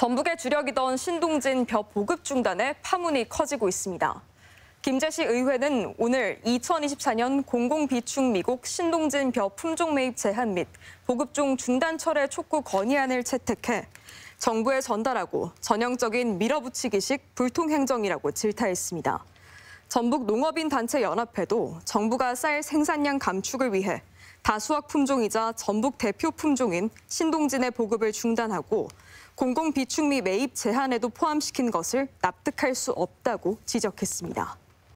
전북의 주력이던 신동진 벼 보급 중단에 파문이 커지고 있습니다. 김재시 의회는 오늘 2024년 공공비축 미국 신동진 벼 품종 매입 제한 및보급중 중단 철회 촉구 건의안을 채택해 정부에 전달하고 전형적인 밀어붙이기식 불통행정이라고 질타했습니다. 전북 농업인 단체 연합회도 정부가 쌀 생산량 감축을 위해 다수학 품종이자 전북 대표 품종인 신동진의 보급을 중단하고 공공비축및 매입 제한에도 포함시킨 것을 납득할 수 없다고 지적했습니다.